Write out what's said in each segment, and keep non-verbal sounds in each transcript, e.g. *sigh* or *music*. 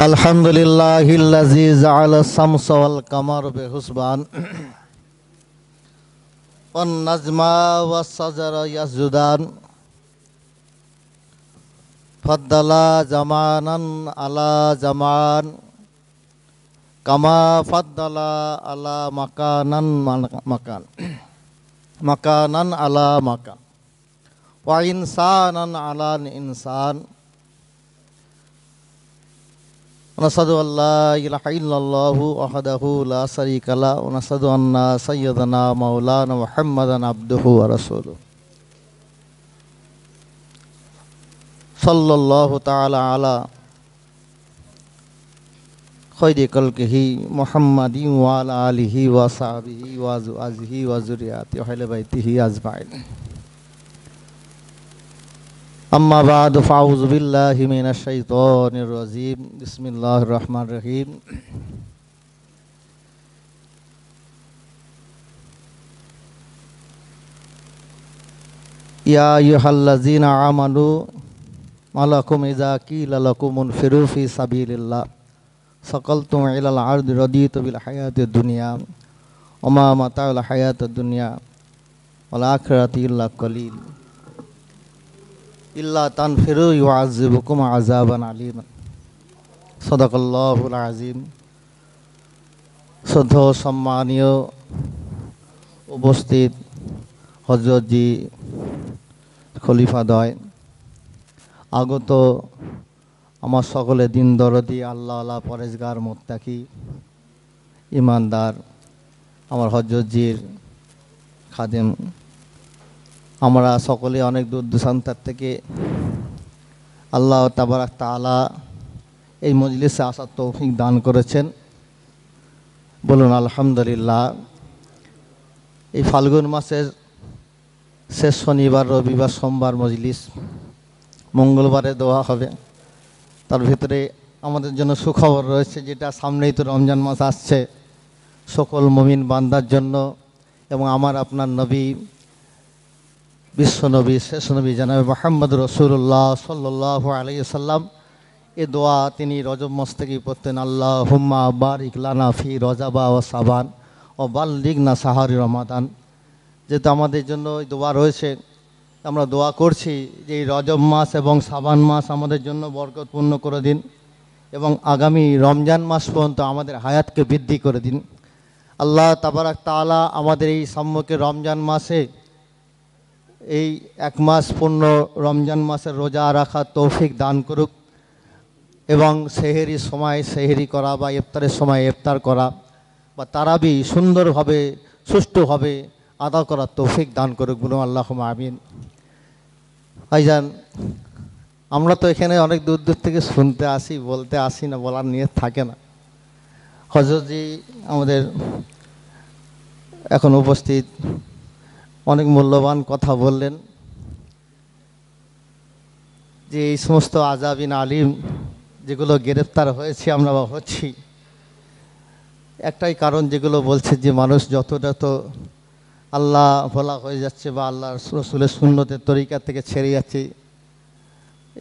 Alhamdulillahillazi ja'ala samsa wal qamar bi husban wan nazma was sajara yazdan faddala zamanan ala zaman kama faddala ala makanan makan makanan ala makan wa insanan ala insan. ونشهد أن لا إله إلا الله وحده لا شريك له ونشهد أن سيدنا مولانا محمدا عبده ورسوله صلى الله تعالى على خير قلقه محمد وعلى آله وصحبه وأزواجه وذرياته وحل بيته أجمعين أما بعد فأعوذ بالله من الشيطان الرجيم بسم الله الرحمن الرحيم يا أيها الذين آمنوا ما لكم إذا قيل لكم انفروا في سبيل الله ثقلتم إلى الأرض رضيت بالحياة الدنيا وما متاع الحياة الدنيا والآخرة إلا قليل ইল্লা তান ফেরু ইউআজিবুকুম আযাবান আলিমান সদাকাল্লাহুল আজিম শ্রদ্ধ সম্মানীয় উপস্থিত হজরতজি খলিফাদয় আগত আমার সকলে দিন দরদি আল্লাহ আল্লাহ পরেজগার মোত্তাকি ইমানদার আমার হজরতজির খাদেম আমরা সকলে অনেক দূর দূষান্তার থেকে আল্লাহ তাবারাক তালা এই মজলিসে আসার তৌফিক দান করেছেন বলুন আলহামদুলিল্লাহ এই ফাল্গুন মাসের শেষ শনিবার রবিবার সোমবার মজলিস মঙ্গলবারে দেওয়া হবে তার ভিতরে আমাদের জন্য সুখবর রয়েছে যেটা সামনেই তো রমজান মাস আসছে সকল মমিন বান্দার জন্য এবং আমার আপনার নবী বিশ্বনবী শেষ নবী জানাবে মোহাম্মদ রসুল্লাহ সাল্লাহ আলাইসাল্লাম এ দোয়া তিনি রজব মস্তকি পড়তেন আল্লাহ হুম্মা বারিক লানা ফি রজাবা ও সাবান ও বাল্লিক না সাহারি রমাদান যেহেতু আমাদের জন্য এই দোয়া রয়েছে আমরা দোয়া করছি যে এই রজব মাস এবং সাবান মাস আমাদের জন্য বরকতপূর্ণ করে দিন এবং আগামী রমজান মাস পর্যন্ত আমাদের হায়াতকে বৃদ্ধি করে দিন আল্লাহ তাবারাক তালা আমাদের এই সম্মুখে রমজান মাসে এই এক মাস পূর্ণ রমজান মাসের রোজা রাখা তৌফিক দান করুক এবং সেহেরি সময় সেহেরি করা বা ইফতারের সময় ইফতার করা বা তারাবি সুন্দরভাবে সুষ্ঠুভাবে আদা করার তৌফিক দান করুক বলুন আল্লাহ আমিন ভাইজান আমরা তো এখানে অনেক দূর দূর থেকে শুনতে আসি বলতে আসি না বলার নিয়ে থাকে না হজরতজি আমাদের এখন উপস্থিত অনেক মূল্যবান কথা বললেন যে এই সমস্ত আজাবিন আলিম যেগুলো গ্রেপ্তার হয়েছে আমরা বা হচ্ছি একটাই কারণ যেগুলো বলছে যে মানুষ যতটা তো আল্লাহ ভোলা হয়ে যাচ্ছে বা আল্লাহ রসুলের শূন্যতের তরিকা থেকে ছেড়ে যাচ্ছে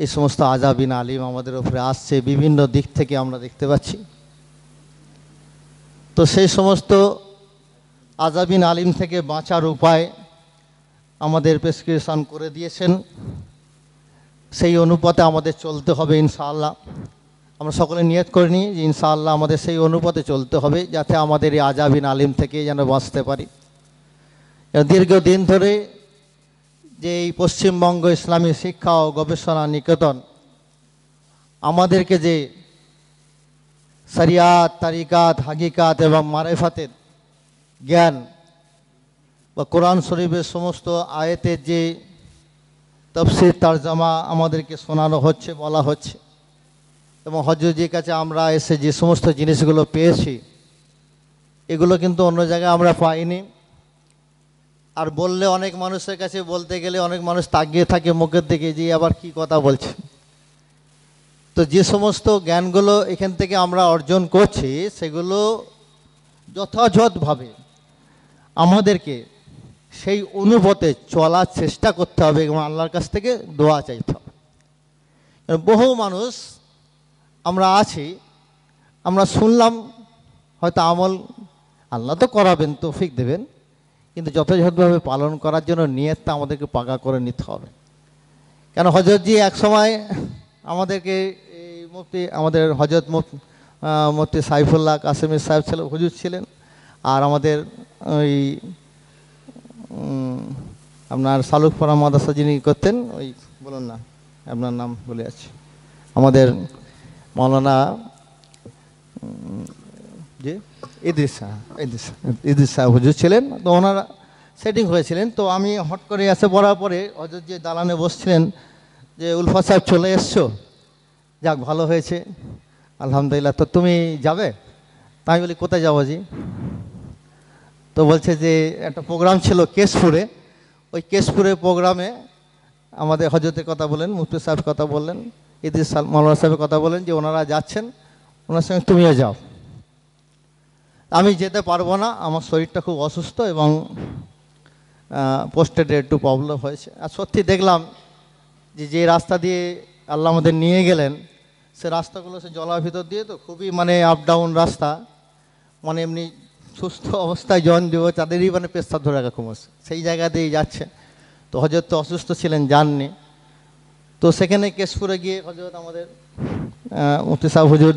এই সমস্ত আজাবিন আলিম আমাদের উপরে আসছে বিভিন্ন দিক থেকে আমরা দেখতে পাচ্ছি তো সেই সমস্ত আজাবিন আলিম থেকে বাঁচার উপায় আমাদের প্রেসক্রিপশান করে দিয়েছেন সেই অনুপাতে আমাদের চলতে হবে ইনশাআল্লাহ আমরা সকলে নিয়ত করে নিই যে ইনশাআল্লাহ আমাদের সেই অনুপাতে চলতে হবে যাতে আমাদের এই আজাবিন আলিম থেকে যেন বাঁচতে পারি দীর্ঘদিন ধরে যে এই পশ্চিমবঙ্গ ইসলামী শিক্ষা ও গবেষণা নিকেতন আমাদেরকে যে সারিয়াত তারিকাত হাকিকাত এবং মারেফাতের জ্ঞান বা কোরআন শরীফের সমস্ত আয়েতের যে তফসির জামা আমাদেরকে শোনানো হচ্ছে বলা হচ্ছে এবং হজরজির কাছে আমরা এসে যে সমস্ত জিনিসগুলো পেয়েছি এগুলো কিন্তু অন্য জায়গায় আমরা পাইনি আর বললে অনেক মানুষের কাছে বলতে গেলে অনেক মানুষ তাকিয়ে থাকে মুখের দিকে যে আবার কি কথা বলছে তো যে সমস্ত জ্ঞানগুলো এখান থেকে আমরা অর্জন করছি সেগুলো যথাযথভাবে আমাদেরকে সেই অনুপথে চলার চেষ্টা করতে হবে এবং আল্লাহর কাছ থেকে দোয়া চাইতে হবে বহু মানুষ আমরা আছি আমরা শুনলাম হয়তো আমল আল্লাহ তো করাবেন তৌফিক দেবেন কিন্তু যথাযথভাবে পালন করার জন্য নিয়তটা আমাদেরকে পাকা করে নিতে হবে কেন হজরতজি এক সময় আমাদেরকে এই মুফতি আমাদের হজরত মুফতি মুফতি সাইফুল্লাহ কাসেমি সাহেব ছিল হজুর ছিলেন আর আমাদের ওই আপনার সালুকপাড়া মাদাসা যিনি করতেন ওই বলুন না আপনার নাম বলে আছে আমাদের মৌলানা যে ইদ্রিস শাহ ইদ্রিস শাহ হুজুর ছিলেন তো ওনারা সেটিং হয়েছিলেন তো আমি হট করে এসে পড়ার পরে হজর যে দালানে বসছিলেন যে উলফা সাহেব চলে এসছো যাক ভালো হয়েছে আলহামদুলিল্লাহ তো তুমি যাবে তাই বলি কোথায় যাবো জি তো বলছে যে একটা প্রোগ্রাম ছিল কেশপুরে ওই কেশপুরের প্রোগ্রামে আমাদের হজরতের কথা বলেন মুফতি সাহেব কথা বললেন ইদিস মাওলানা সাহেবের কথা বলেন যে ওনারা যাচ্ছেন ওনার সঙ্গে তুমিও যাও আমি যেতে পারবো না আমার শরীরটা খুব অসুস্থ এবং পোস্টেডে একটু প্রবলেম হয়েছে আর সত্যি দেখলাম যে যে রাস্তা দিয়ে আল্লাহ আমাদের নিয়ে গেলেন সে রাস্তাগুলো সে জলার ভিতর দিয়ে তো খুবই মানে আপ ডাউন রাস্তা মানে এমনি সুস্থ অবস্থায় জন দেব তাদেরই মানে পেস্তা ধরে রাখা কুমস সেই জায়গা দিয়ে যাচ্ছে তো হজরত তো অসুস্থ ছিলেন যাননি তো সেখানে কেশপুরে গিয়ে হজরত আমাদের মুফতি সাহেব হুজুর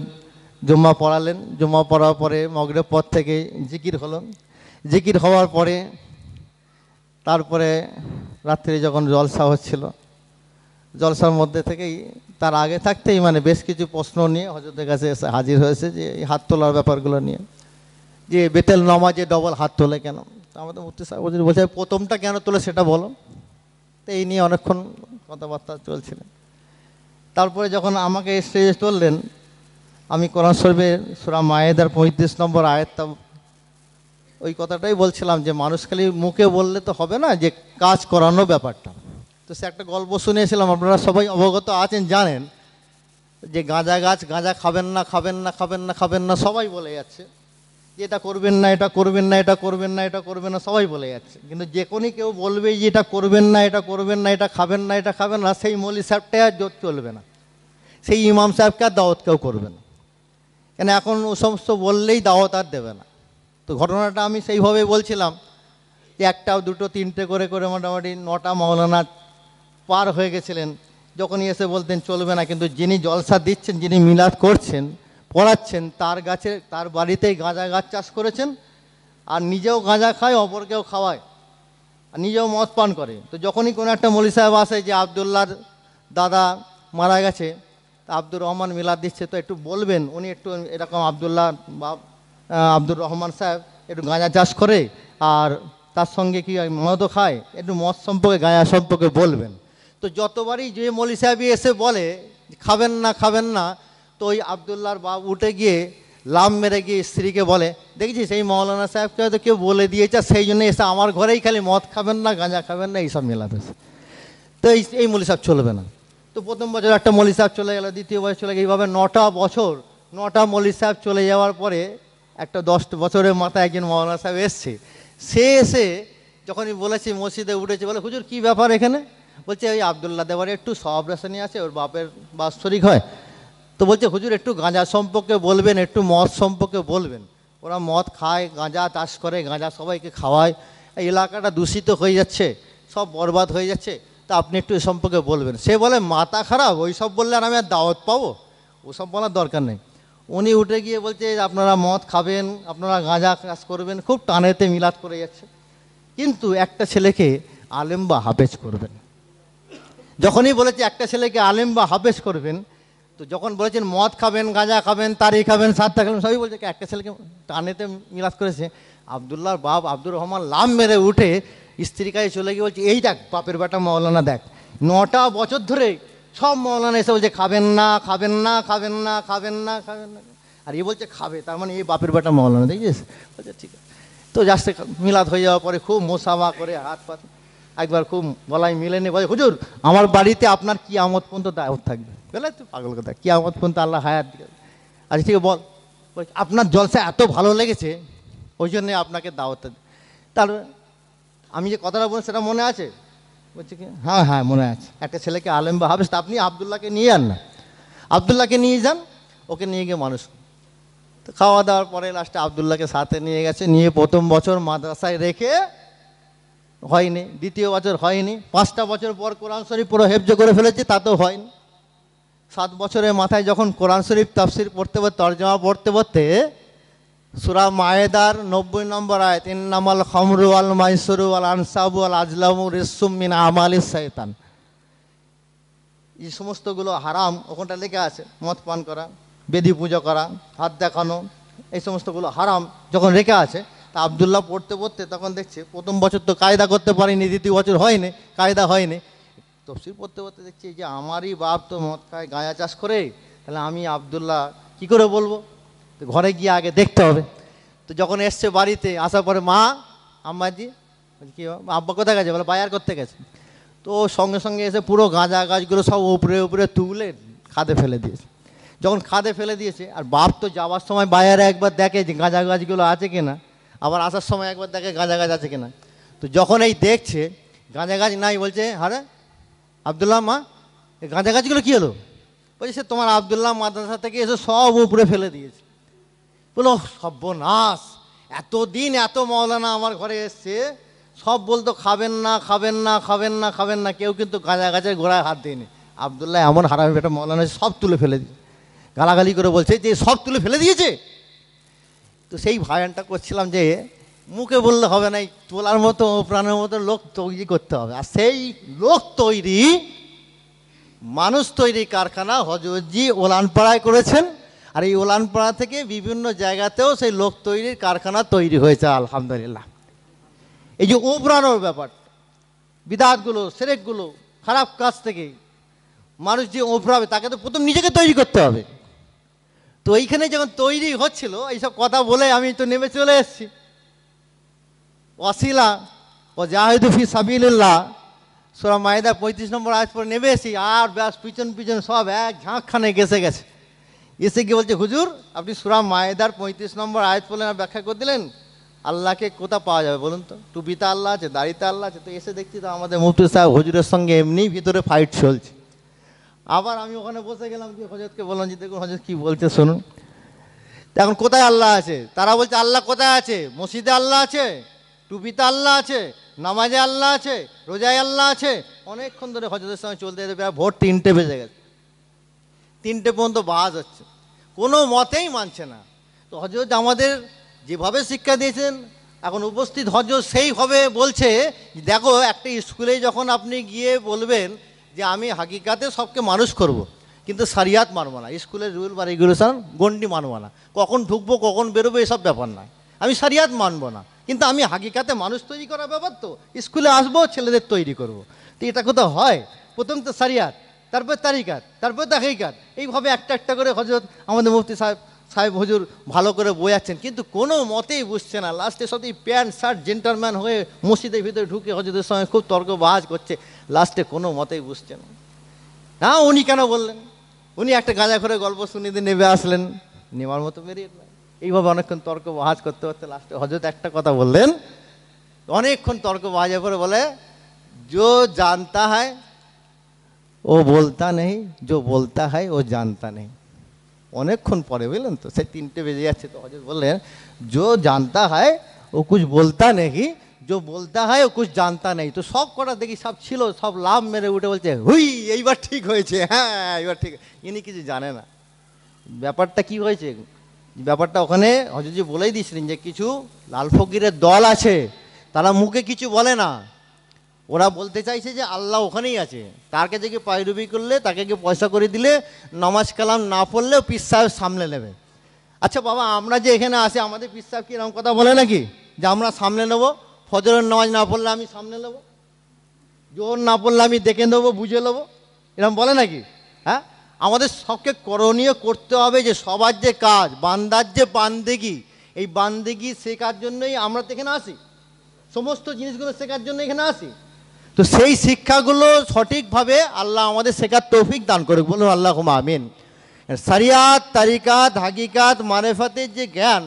জুম্মা পড়ালেন জুম্মা পড়ার পরে মগরের পর থেকে জিকির হলো জিকির হওয়ার পরে তারপরে রাত্রে যখন জলসা হচ্ছিল জলসার মধ্যে থেকেই তার আগে থাকতেই মানে বেশ কিছু প্রশ্ন নিয়ে হজরতের কাছে এসে হাজির হয়েছে যে এই হাত তোলার ব্যাপারগুলো নিয়ে যে বেতেল নমাজে ডবল হাত তোলে কেন আমাদের মুফতি সাহেব বলছে প্রথমটা কেন তোলে সেটা বলো তো এই নিয়ে অনেকক্ষণ কথাবার্তা চলছিল তারপরে যখন আমাকে স্টেজে তুললেন আমি কোরআন শরীফের সুরা মায়েদার পঁয়ত্রিশ নম্বর আয়ত্ত ওই কথাটাই বলছিলাম যে মানুষ খালি মুখে বললে তো হবে না যে কাজ করানো ব্যাপারটা তো সে একটা গল্প শুনেছিলাম আপনারা সবাই অবগত আছেন জানেন যে গাঁজা গাছ গাঁজা খাবেন না খাবেন না খাবেন না খাবেন না সবাই বলে যাচ্ছে যে এটা করবেন না এটা করবেন না এটা করবেন না এটা করবেন না সবাই বলে যাচ্ছে কিন্তু যে কোনো কেউ বলবে যে এটা করবেন না এটা করবেন না এটা খাবেন না এটা খাবেন না সেই মলি সাহেবটা আর জোর চলবে না সেই ইমাম সাহেবকে আর দাওয়াত কেউ করবে না কেন এখন ও সমস্ত বললেই দাওয়াত আর দেবে না তো ঘটনাটা আমি সেইভাবে বলছিলাম যে একটাও দুটো তিনটে করে করে মোটামুটি নটা মাওলানা পার হয়ে গেছিলেন যখনই এসে বলতেন চলবে না কিন্তু যিনি জলসা দিচ্ছেন যিনি মিলাদ করছেন পড়াচ্ছেন তার গাছে তার বাড়িতেই গাঁজা গাছ চাষ করেছেন আর নিজেও গাঁজা খায় অপরকেও খাওয়ায় আর নিজেও মদ পান করে তো যখনই কোনো একটা মলি সাহেব আসে যে আবদুল্লার দাদা মারা গেছে আব্দুর রহমান মিলাদ দিচ্ছে তো একটু বলবেন উনি একটু এরকম আবদুল্লাহ বা আব্দুর রহমান সাহেব একটু গাঁজা চাষ করে আর তার সঙ্গে কি মদও খায় একটু মদ সম্পর্কে গাঁজা সম্পর্কে বলবেন তো যতবারই যে মলি সাহেবই এসে বলে খাবেন না খাবেন না তো ওই আবদুল্লার বাপ উঠে গিয়ে লাভ মেরে গিয়ে স্ত্রীকে বলে দেখছি সেই মৌলানা সাহেবকে হয়তো কেউ বলে দিয়েছে সেই জন্য এসে আমার ঘরেই খালি মদ খাবেন না গাঁজা খাবেন না এইসব মেলাতে তো এই এই মলি সাহেব চলবে না তো প্রথম বছর একটা মলি সাহেব চলে গেল দ্বিতীয় বছর চলে গেল এইভাবে নটা বছর নটা মলি সাহেব চলে যাওয়ার পরে একটা দশ বছরের মাথায় একজন মৌলানা সাহেব এসছে সে এসে যখনই বলেছি মসজিদে উঠেছে বলে হুজুর কী ব্যাপার এখানে বলছে ওই আবদুল্লা দেওয়ার একটু সব রেশানি আছে ওর বাপের বাৎসরিক হয় তো বলছে হুজুর একটু গাঁজা সম্পর্কে বলবেন একটু মদ সম্পর্কে বলবেন ওরা মদ খায় গাঁজা চাষ করে গাঁজা সবাইকে খাওয়ায় এলাকাটা দূষিত হয়ে যাচ্ছে সব বরবাদ হয়ে যাচ্ছে তা আপনি একটু এ সম্পর্কে বলবেন সে বলে মাথা খারাপ ওই সব বললে আর আমি আর দাওয়াত পাবো ওসব বলার দরকার নেই উনি উঠে গিয়ে বলছে আপনারা মদ খাবেন আপনারা গাঁজা কাজ করবেন খুব টানেতে মিলাদ করে যাচ্ছে কিন্তু একটা ছেলেকে আলেম বা হাফেজ করবেন যখনই বলেছে একটা ছেলেকে আলেম বা হাফেজ করবেন তো যখন বলেছেন মদ খাবেন গাঁজা খাবেন তারি খাবেন সাতটা খাবেন সবই বলছে একটা ছেলেকে টানেতে মিলাস করেছে আবদুল্লাহর বাপ আব্দুর রহমান লাম মেরে উঠে স্ত্রীর কাছে চলে গিয়ে বলছে এই দেখ বাপের বেটা মৌলানা দেখ নটা বছর ধরে সব মৌলানা এসে বলছে খাবেন না খাবেন না খাবেন না খাবেন না খাবেন না আর এ বলছে খাবে তার মানে এই বাপের বেটা মৌলানা দেখিস বলছে ঠিক আছে তো জাস্ট মিলাদ হয়ে যাওয়ার পরে খুব মোসামা করে হাত পাত একবার খুব বলাই মিলেনি বলে হুজুর আমার বাড়িতে আপনার কি আমদ পর্যন্ত দাওয়াত থাকবে বলে তো পাগল কথা কি আমদ পর্যন্ত আল্লাহ হায়াত আচ্ছা ঠিক বল আপনার জলসা এত ভালো লেগেছে ওই জন্যে আপনাকে দাওয়াত তার আমি যে কথাটা বলছি সেটা মনে আছে বলছি কি হ্যাঁ হ্যাঁ মনে আছে একটা ছেলেকে আলেম বা হাবেস আপনি আবদুল্লাহকে নিয়ে যান না আবদুল্লাহকে নিয়ে যান ওকে নিয়ে গিয়ে মানুষ তো খাওয়া দাওয়ার পরে লাস্টে আবদুল্লাহকে সাথে নিয়ে গেছে নিয়ে প্রথম বছর মাদ্রাসায় রেখে হয়নি দ্বিতীয় বছর হয়নি পাঁচটা বছর পর কোরআন শরীফ পুরো হেফজ করে ফেলেছি তাতেও হয়নি সাত বছরের মাথায় যখন কোরআন শরীফ তাফসির পড়তে পড়তে তর্জমা পড়তে পড়তে সুরা মায়েদার নব্বই নম্বর তিন নামাল খমরু আল মাইসরু আল আনসাবু আল আজলামু রিসুম আমাল সাইতান এই সমস্তগুলো হারাম ওখানটা লেখা আছে মদ পান করা বেদি পুজো করা হাত দেখানো এই সমস্তগুলো হারাম যখন রেখে আছে তা আবদুল্লাহ পড়তে পড়তে তখন দেখছে প্রথম বছর তো কায়দা করতে পারিনি দ্বিতীয় বছর হয়নি কায়দা হয়নি তফসির পড়তে পড়তে দেখছি যে আমারই বাপ তো মদ খায় গাঁজা চাষ করে তাহলে আমি আবদুল্লাহ কি করে বলবো তো ঘরে গিয়ে আগে দেখতে হবে তো যখন এসছে বাড়িতে আসার পরে মা আম্মাজি কি আব্বা কোথায় গেছে বলে বায়ার করতে গেছে তো সঙ্গে সঙ্গে এসে পুরো গাঁজা গাছগুলো সব উপরে উপরে তুলে খাদে ফেলে দিয়েছে যখন খাদে ফেলে দিয়েছে আর বাপ তো যাওয়ার সময় বায়ারে একবার দেখে যে গাঁজা গাছগুলো আছে কিনা আবার আসার সময় একবার দেখে গাঁজা গাছ আছে কিনা তো যখন এই দেখছে গাঁজা গাছ নাই বলছে হারে আবদুল্লাহ মা এই গাঁজা গাছগুলো কী হলো বলছে সে তোমার আবদুল্লাহ মাদ্রাসা থেকে এসে সব উপরে ফেলে দিয়েছে বলো সর্বনাশ এতদিন এত মৌলানা আমার ঘরে এসছে সব বলতো খাবেন না খাবেন না খাবেন না খাবেন না কেউ কিন্তু গাঁজা গাছের গোড়ায় হাত দেয়নি আবদুল্লাহ এমন হারামি বেটা মৌলানা সব তুলে ফেলে দিয়েছে গালাগালি করে বলছে যে সব তুলে ফেলে দিয়েছে তো সেই ভায়ানটা করছিলাম যে মুখে বললে হবে না তোলার মতো প্রাণের মতো লোক তৈরি করতে হবে আর সেই লোক তৈরি মানুষ তৈরি কারখানা হজরতজি ওলানপাড়ায় করেছেন আর এই ওলানপাড়া থেকে বিভিন্ন জায়গাতেও সেই লোক তৈরির কারখানা তৈরি হয়েছে আলহামদুলিল্লাহ এই যে ওবরানোর ব্যাপার বিদাতগুলো সেরেকগুলো খারাপ কাজ থেকে মানুষ যে ওপরাবে তাকে তো প্রথম নিজেকে তৈরি করতে হবে তো এইখানে যখন তৈরি হচ্ছিল এইসব কথা বলে আমি তো নেমে চলে এসেছি অশিলা ও জাহেদুফি সাবিল্লাহ সোরা মায়েদা পঁয়ত্রিশ নম্বর আজ পরে নেমে এসি আর ব্যাস পিছন পিছন সব এক ঝাঁকখানে গেছে গেছে এসে গিয়ে বলছে হুজুর আপনি সুরা মায়েদার পঁয়ত্রিশ নম্বর আয়াত বললেন আর ব্যাখ্যা করে দিলেন আল্লাহকে কোথা পাওয়া যাবে বলুন তো টুপিতে আল্লাহ আছে দাড়িতে আল্লাহ আছে তো এসে দেখছি তো আমাদের মুফতি সাহেব হুজুরের সঙ্গে এমনি ভিতরে ফাইট চলছে আবার আমি ওখানে বসে গেলাম যে হজরতকে বললাম যে দেখুন হজরত কী বলছে শুনুন এখন কোথায় আল্লাহ আছে তারা বলছে আল্লাহ কোথায় আছে মসজিদে আল্লাহ আছে টুপিতে আল্লাহ আছে নামাজে আল্লাহ আছে রোজায় আল্লাহ আছে অনেকক্ষণ ধরে হজরতের সঙ্গে চলতে যেতে প্রায় ভোর তিনটে বেজে গেছে তিনটে পর্যন্ত বাস হচ্ছে কোনো মতেই মানছে না তো হজরত আমাদের যেভাবে শিক্ষা দিয়েছেন এখন উপস্থিত হজরত সেইভাবে বলছে দেখো একটা স্কুলে যখন আপনি গিয়ে বলবেন যে আমি হাকিকাতে সবকে মানুষ করব। কিন্তু সারিয়াত মানবো না স্কুলের রুল বা রেগুলেশন গন্ডি মানবো না কখন ঢুকবো কখন বেরোবো এসব ব্যাপার নয় আমি সারিয়াত মানবো না কিন্তু আমি হাকিকাতে মানুষ তৈরি করার ব্যাপার তো স্কুলে আসবো ছেলেদের তৈরি করব। তো এটা কোথাও হয় প্রথম তো সারিয়াত তারপর তারিকাত তারপর তাহিকাত এইভাবে একটা একটা করে হজরত আমাদের মুফতি সাহেব সাহেব হজুর ভালো করে বোঝাচ্ছেন কিন্তু কোনো মতেই বুঝছে না লাস্টে সত্যি প্যান্ট শার্ট জেন্টারম্যান হয়ে মসজিদের ভিতরে ঢুকে হজরতের সঙ্গে খুব তর্ক বাজ করছে লাস্টে কোনো মতেই বুঝছে না না উনি কেন বললেন উনি একটা গাঁজা করে গল্প শুনিয়ে দিয়ে নেমে আসলেন নেওয়ার মতো বেরিয়ে এইভাবে অনেকক্ষণ তর্ক বাহাজ করতে করতে লাস্টে হজরত একটা কথা বললেন অনেকক্ষণ তর্ক বাজে করে বলে যো জানতা হয় ও বলতা নেই যো বলতা হয় ও জানতা নেই অনেকক্ষণ পরে বুঝলেন তো সে তিনটে বেজে যাচ্ছে তো হজর বললেন যো জানতা হয় ও কুছ বলতা নেই যো বলতা হয় ও কুছ জানতা নেই তো সব কটা দেখি সব ছিল সব লাভ মেরে উঠে বলছে হুই এইবার ঠিক হয়েছে হ্যাঁ এইবার ঠিক ইনি কিছু জানে না ব্যাপারটা কি হয়েছে ব্যাপারটা ওখানে হজরজি বলেই দিয়েছিলেন যে কিছু লাল ফকিরের দল আছে তারা মুখে কিছু বলে না ওরা বলতে চাইছে যে আল্লাহ ওখানেই আছে তার কাছে গিয়ে পায়রুবি করলে তাকে গিয়ে পয়সা করে দিলে নামাজ কালাম না পড়লেও পিস সাহেব সামলে নেবে আচ্ছা বাবা আমরা যে এখানে আসি আমাদের পিস সাহেব কি এরকম কথা বলে নাকি যে আমরা সামলে নেবো ফজরের নামাজ না পড়লে আমি সামলে নেবো জোর না পড়লে আমি দেখে নেবো বুঝে নেবো এরকম বলে নাকি হ্যাঁ আমাদের সবকে করণীয় করতে হবে যে সবার যে কাজ বান্দার যে বান্দেগি এই বান্দেগি শেখার জন্যই আমরা তো এখানে আসি সমস্ত জিনিসগুলো শেখার জন্য এখানে আসি তো সেই শিক্ষাগুলো সঠিকভাবে আল্লাহ আমাদের শেখার তৌফিক দান করুক বলুন আল্লাহ কুমা আমিন সারিয়াত তারিকাত হাকিকাত মারেফাতের যে জ্ঞান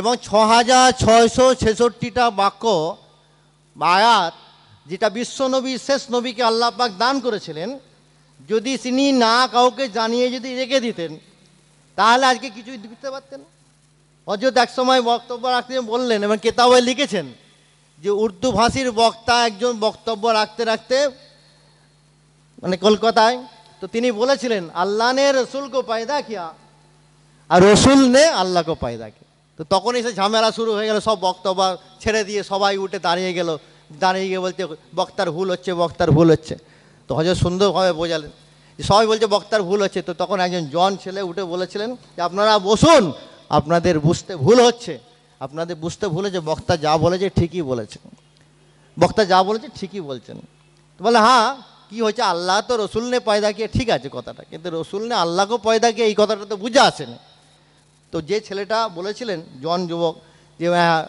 এবং ছ হাজার ছয়শো ছেষট্টিটা বাক্য মায়াত যেটা বিশ্বনবী শেষ নবীকে আল্লাহ পাক দান করেছিলেন যদি তিনি না কাউকে জানিয়ে যদি রেখে দিতেন তাহলে আজকে কিছুই দিতে পারতেন অযোধ্যা এক সময় বক্তব্য রাখতে বললেন এবং কেতাবায় লিখেছেন যে উর্দু ভাষীর বক্তা একজন বক্তব্য রাখতে রাখতে মানে কলকাতায় তো তিনি বলেছিলেন আল্লাহ নে রসুল কো পায়দা কিয়া আর রসুল নে আল্লাহ কো পায়দা কে তো তখনই সে ঝামেলা শুরু হয়ে গেল সব বক্তব্য ছেড়ে দিয়ে সবাই উঠে দাঁড়িয়ে গেল দাঁড়িয়ে গিয়ে বলতে বক্তার ভুল হচ্ছে বক্তার ভুল হচ্ছে তো হজর সুন্দরভাবে বোঝালেন সবাই বলছে বক্তার ভুল হচ্ছে তো তখন একজন জন ছেলে উঠে বলেছিলেন যে আপনারা বসুন আপনাদের বুঝতে ভুল হচ্ছে আপনাদের বুঝতে ভুলে যে বক্তা যা বলেছে ঠিকই বলেছেন বক্তা যা বলেছে ঠিকই বলছেন বলে হ্যাঁ কি হয়েছে আল্লাহ তো রসুল নে পয়দা কে ঠিক আছে কথাটা কিন্তু রসুল নে আল্লাহকে পয়দা কে এই কথাটা তো বুঝে আসেনি তো যে ছেলেটা বলেছিলেন জন যুবক যে হ্যাঁ, হ্যাঁ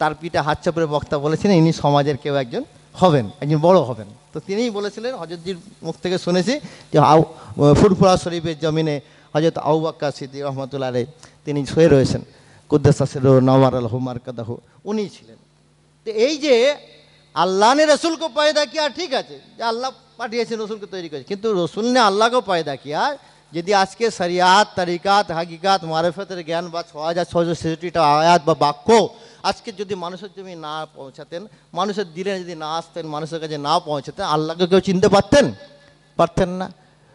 তার পিঠে হাত চাপড়ে বক্তা বলেছেন ইনি সমাজের কেউ একজন হবেন একজন বড় হবেন তো তিনিই বলেছিলেন হজরতির মুখ থেকে শুনেছি যে আউ ফুরফুরা শরীফের জমিনে হজরত আউবাক্কা সিদ্দি রহমতুল্লাহ তিনি শুয়ে রয়েছেন কুদ্দাসের নওয়ার আল হুমার কাদাহ উনি ছিলেন তো এই যে আল্লাহ নে রসুলকে পয়দা কিয়া ঠিক আছে যে আল্লাহ পাঠিয়েছেন রসুলকে তৈরি করেছে কিন্তু রসুল নে আল্লাহকে পয়দা কিয়া যদি আজকে সারিয়াত তারিকাত হাকিকাত মারেফতের জ্ঞান বা ছ হাজার ছশো ছেষট্টিটা আয়াত বা বাক্য আজকে যদি মানুষের জমি না পৌঁছাতেন মানুষের দিলে যদি না আসতেন মানুষের কাছে না পৌঁছাতেন আল্লাহকে কেউ চিনতে পারতেন পারতেন না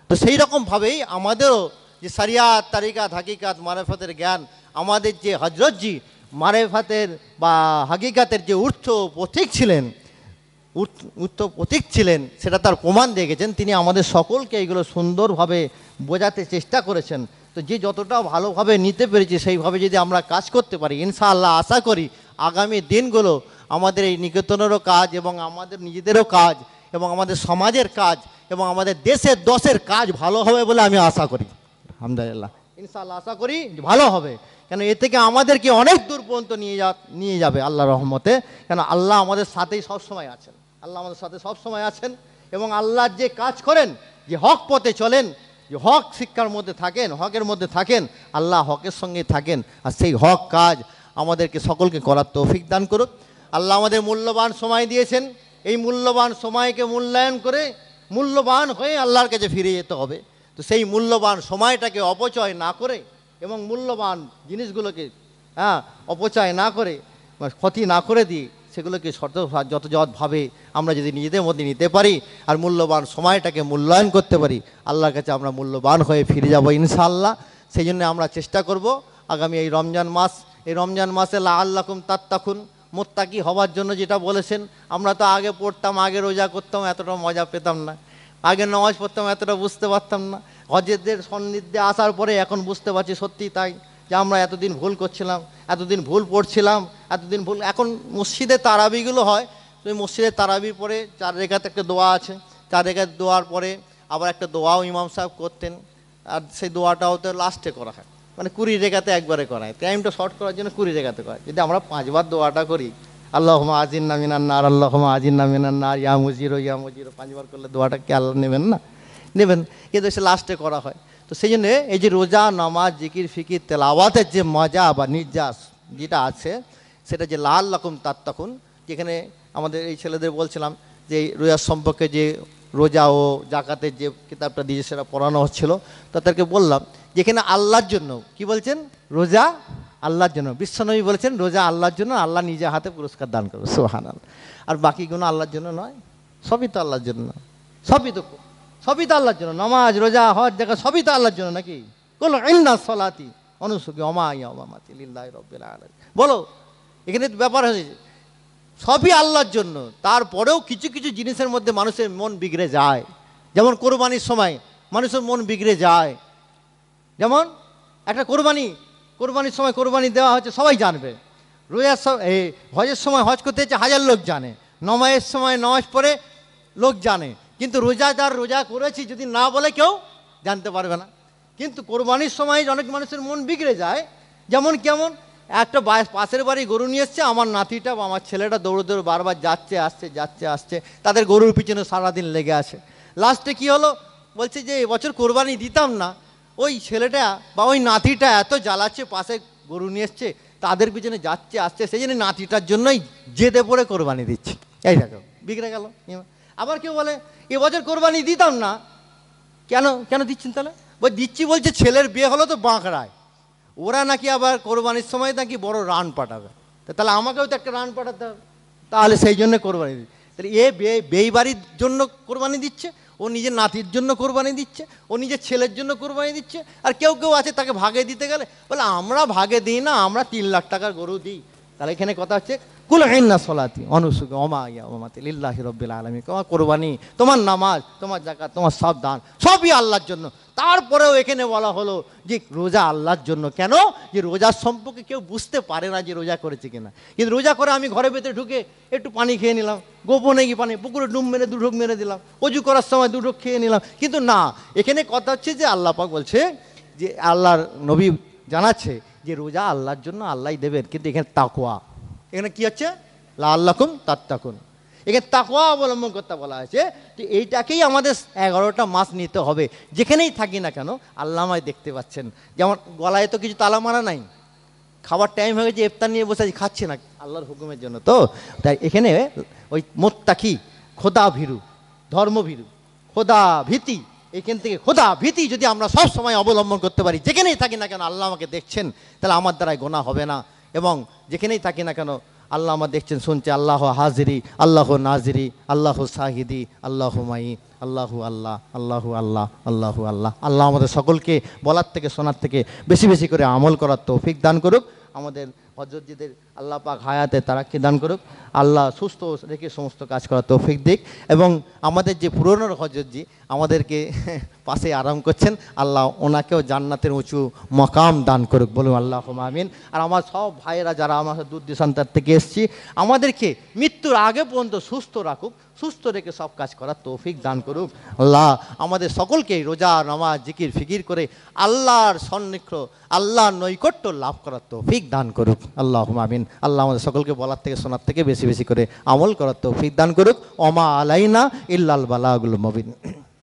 তো সেই রকমভাবেই আমাদেরও যে সারিয়াত তারিকাত হাকিকাত মারেফতের জ্ঞান আমাদের যে হজরতজি মারেফাতের বা হাকিকাতের যে উর্থ পথিক ছিলেন উর্থ প্রতীক ছিলেন সেটা তার প্রমাণ দিয়ে গেছেন তিনি আমাদের সকলকে এগুলো সুন্দরভাবে বোঝাতে চেষ্টা করেছেন তো যে যতটা ভালোভাবে নিতে পেরেছি সেইভাবে যদি আমরা কাজ করতে পারি ইনশাআল্লাহ আশা করি আগামী দিনগুলো আমাদের এই নিকেতনেরও কাজ এবং আমাদের নিজেদেরও কাজ এবং আমাদের সমাজের কাজ এবং আমাদের দেশের দশের কাজ ভালো হবে বলে আমি আশা করি আলহামদুলিল্লাহ ইনশাআল্লাহ আশা করি ভালো হবে কেন এ থেকে আমাদেরকে অনেক দূর পর্যন্ত নিয়ে যা নিয়ে যাবে আল্লাহ রহমতে কেন আল্লাহ আমাদের সাথেই সবসময় আছেন আল্লাহ আমাদের সাথে সবসময় আছেন এবং আল্লাহ যে কাজ করেন যে হক পথে চলেন যে হক শিক্ষার মধ্যে থাকেন হকের মধ্যে থাকেন আল্লাহ হকের সঙ্গে থাকেন আর সেই হক কাজ আমাদেরকে সকলকে করার তৌফিক দান করুক আল্লাহ আমাদের মূল্যবান সময় দিয়েছেন এই মূল্যবান সময়কে মূল্যায়ন করে মূল্যবান হয়ে আল্লাহর কাছে ফিরে যেতে হবে তো সেই মূল্যবান সময়টাকে অপচয় না করে এবং মূল্যবান জিনিসগুলোকে হ্যাঁ অপচয় না করে ক্ষতি না করে দিয়ে সেগুলোকে শর্ত যথাযথভাবে আমরা যদি নিজেদের মধ্যে নিতে পারি আর মূল্যবান সময়টাকে মূল্যায়ন করতে পারি আল্লাহর কাছে আমরা মূল্যবান হয়ে ফিরে যাব ইনশাআল্লাহ সেই জন্য আমরা চেষ্টা করব আগামী এই রমজান মাস এই রমজান মাসে লা আল্লাকুম তাত্তাখুন মোত্তাকি হওয়ার জন্য যেটা বলেছেন আমরা তো আগে পড়তাম আগে রোজা করতাম এতটা মজা পেতাম না আগে নামাজ পড়তাম এতটা বুঝতে পারতাম না হজেদের সন্নিধ্যে আসার পরে এখন বুঝতে পারছি সত্যি তাই যে আমরা এতদিন ভুল করছিলাম এতদিন ভুল পড়ছিলাম এতদিন ভুল এখন মসজিদে তারাবিগুলো হয় তো মসজিদে তারাবির পরে চার রেখাতে একটা দোয়া আছে চার রেখাত দোয়ার পরে আবার একটা দোয়াও ইমাম সাহেব করতেন আর সেই দোয়াটাও তো লাস্টে করা হয় মানে কুড়ি রেখাতে একবারে করা হয় টাইমটা শর্ট করার জন্য কুড়ি রেখাতে করা যদি আমরা পাঁচবার দোয়াটা করি আল্লাহমা আজিন আর আল্লাহ আজিন নামিনান্নার ইয়া মুজিরো ইয়া মুজিরো পাঁচবার করলে দোয়াটা কে আল্লাহ নেবেন না নেবেন কিন্তু সে লাস্টে করা হয় তো সেই জন্যে এই যে রোজা নামাজ জিকির ফিকির তেলাওয়াতের যে মজা বা নির্যাস যেটা আছে সেটা যে লাল রকম তার তখন যেখানে আমাদের এই ছেলেদের বলছিলাম যে রোজার সম্পর্কে যে রোজা ও জাকাতের যে কিতাবটা দিয়ে সেটা পড়ানো হচ্ছিল তাদেরকে বললাম যেখানে আল্লাহর জন্য কি বলছেন রোজা আল্লাহর জন্য বিশ্বনবী বলেছেন রোজা আল্লাহর জন্য আল্লাহ নিজে হাতে পুরস্কার দান করবে সোহানাল আর বাকিগুলো আল্লাহর জন্য নয় সবই তো আল্লাহর জন্য সবই তো সবই তো আল্লাহর জন্য নমাজ রোজা হজ দেখা সবই তো আল্লাহর জন্য নাকি বলো ইন্না সলাতি অনুসুখী অমাই অমামাতি লিল্লাহ রব্বিল বলো এখানে ব্যাপার হয়েছে সবই আল্লাহর জন্য তারপরেও কিছু কিছু জিনিসের মধ্যে মানুষের মন বিগড়ে যায় যেমন কোরবানির সময় মানুষের মন বিগড়ে যায় যেমন একটা কোরবানি কোরবানির সময় কোরবানি দেওয়া হচ্ছে সবাই জানবে রোজার এই হজের সময় হজ করতে হচ্ছে হাজার লোক জানে নমাজের সময় নমাজ পড়ে লোক জানে কিন্তু রোজা যার রোজা করেছি যদি না বলে কেউ জানতে পারবে না কিন্তু কোরবানির সময় অনেক মানুষের মন বিগড়ে যায় যেমন কেমন একটা পাশের বাড়ি গরু নিয়ে এসছে আমার নাতিটা বা আমার ছেলেটা দৌড়ো দৌড়ো বারবার যাচ্ছে আসছে যাচ্ছে আসছে তাদের গরুর পিছনে সারাদিন লেগে আছে লাস্টে কি হলো বলছে যে এবছর কোরবানি দিতাম না ওই ছেলেটা বা ওই নাতিটা এত জ্বালাচ্ছে পাশে গরু নিয়ে এসছে তাদের পিছনে যাচ্ছে আসছে সেই জন্য নাতিটার জন্যই জেদে পড়ে কোরবানি দিচ্ছে এই দেখো বিগড়ে গেল আবার কেউ বলে এবছর কোরবানি দিতাম না কেন কেন দিচ্ছেন তাহলে বল দিচ্ছি বলছে ছেলের বিয়ে হলো তো বাঁকড়ায় ওরা নাকি আবার কোরবানির সময় নাকি বড় রান পাঠাবে তাহলে আমাকেও তো একটা রান পাঠাতে হবে তাহলে সেই জন্য কোরবানি দিচ্ছে তাহলে এ বেই বাড়ির জন্য কোরবানি দিচ্ছে ও নিজের নাতির জন্য কোরবানি দিচ্ছে ও নিজের ছেলের জন্য কোরবানি দিচ্ছে আর কেউ কেউ আছে তাকে ভাগে দিতে গেলে বলে আমরা ভাগে দিই না আমরা তিন লাখ টাকার গরু দিই তাহলে এখানে কথা হচ্ছে কুল আইন্না সলাতি অনুসুক অমা ইয়া অমাতি লিল্লাহি রব্বিল আলমী তোমার কোরবানি তোমার নামাজ তোমার জাকাত তোমার সব দান সবই আল্লাহর জন্য তারপরেও এখানে বলা হলো যে রোজা আল্লাহর জন্য কেন যে রোজার সম্পর্কে কেউ বুঝতে পারে না যে রোজা করেছে কিনা কিন্তু রোজা করে আমি ঘরের ভেতরে ঢুকে একটু পানি খেয়ে নিলাম গোপনে কি পানি পুকুরে ডুম মেরে দু ঢোক মেরে দিলাম অজু করার সময় দু ঢোক খেয়ে নিলাম কিন্তু না এখানে কথা হচ্ছে যে আল্লাহ পাক বলছে যে আল্লাহর নবী জানাচ্ছে যে রোজা আল্লাহর জন্য আল্লাহ দেবেন কিন্তু এখানে তাকোয়া এখানে কি হচ্ছে লা আল্লাকুম তার তাকুন এখানে তাকোয়া অবলম্বন করতে বলা হয়েছে তো এইটাকেই আমাদের এগারোটা মাস নিতে হবে যেখানেই থাকি না কেন আল্লাহ আমায় দেখতে পাচ্ছেন যেমন গলায় তো কিছু তালা মারা নাই খাবার টাইম হয়ে গেছে এফতার নিয়ে বসে আছি খাচ্ছে না আল্লাহর হুকুমের জন্য তো তাই এখানে ওই মোত্তাকি খোদা ভীরু ধর্মভীরু খোদা ভীতি এখান থেকে খোদা ভীতি যদি আমরা সব সময় অবলম্বন করতে পারি যেখানেই থাকি না কেন আল্লাহ আমাকে দেখছেন তাহলে আমার দ্বারাই গোনা হবে না এবং যেখানেই থাকি না কেন আল্লাহ আমার দেখছেন শুনছে আল্লাহ হাজিরি আল্লাহ নাজিরি আল্লাহ সাহিদি আল্লাহ মাই আল্লাহু আল্লাহ আল্লাহু আল্লাহ আল্লাহু আল্লাহ আল্লাহ আমাদের সকলকে বলার থেকে শোনার থেকে বেশি বেশি করে আমল করার তৌফিক দান করুক আমাদের হজরতজিদের আল্লাহ পাক হায়াতে তারাক্কি দান করুক আল্লাহ সুস্থ রেখে সমস্ত কাজ করার তৌফিক দিক এবং আমাদের যে পুরনো হজরতজি আমাদেরকে *laughs* পাশে আরাম করছেন আল্লাহ ওনাকেও জান্নাতের উঁচু মকাম দান করুক বলুন আল্লাহ আমিন আর আমার সব ভাইয়েরা যারা আমার দূর দৃষ্টান্তার থেকে এসছি আমাদেরকে মৃত্যুর আগে পর্যন্ত সুস্থ রাখুক সুস্থ রেখে সব কাজ করার তৌফিক দান করুক আল্লাহ আমাদের সকলকে রোজা নামাজ জিকির ফিকির করে আল্লাহর সন্নিক্ষ আল্লাহর নৈকট্য লাভ করার তৌফিক দান করুক আল্লাহ আমিন আল্লাহ আমাদের সকলকে বলার থেকে শোনার থেকে বেশি বেশি করে আমল করার তৌফিক দান করুক অমা আলাইনা ইল্লাল বালাগুল মবিন